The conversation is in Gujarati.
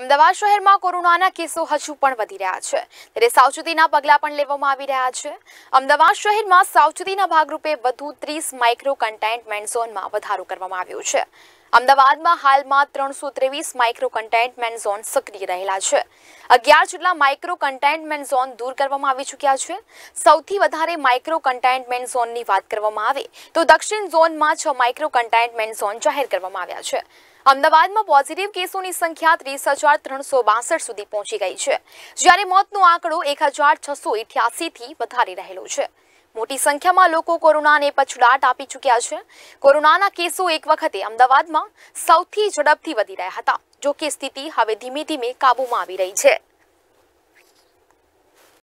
અમદાવાદ શહેરમાં કોરોનાના કેસો હજુ પણ વધી રહ્યા છે ત્યારે સાવચેતીના પગલાં પણ લેવામાં આવી રહ્યા છે અમદાવાદ શહેરમાં સાવચેતીના ભાગરૂપે વધુ ત્રીસ માઇક્રો કન્ટેનમેન્ટ ઝોનમાં વધારો કરવામાં આવ્યો છે અમદાવાદમાં હાલમાં ત્રણસો ત્રેવીસ માઇક્રો કન્ટેનમેન્ટ ઝોન સક્રિય રહેલા છે અગિયાર જેટલા માઇક્રો કન્ટેનમેન્ટ ઝોન દૂર કરવામાં આવી ચૂક્યા છે સૌથી વધારે માઇક્રો કન્ટેનમેન્ટ ઝોનની વાત કરવામાં આવે તો દક્ષિણ ઝોનમાં છ માઇક્રો કન્ટેનમેન્ટ ઝોન જાહેર કરવામાં આવ્યા છે અમદાવાદમાં પોઝિટિવ કેસોની સંખ્યા ત્રીસ હજાર ત્રણસો બાસઠ સુધી પહોંચી ગઈ છે જ્યારે મોતનો આંકડો એક હજાર છસો થી વધારી રહેલો છે મોટી સંખ્યામાં લોકો કોરોનાને પછડાટ આપી ચૂક્યા છે કોરોનાના કેસો એક વખતે અમદાવાદમાં સૌથી ઝડપથી વધી રહ્યા હતા જો કે સ્થિતિ હવે ધીમે ધીમે કાબૂમાં આવી રહી છે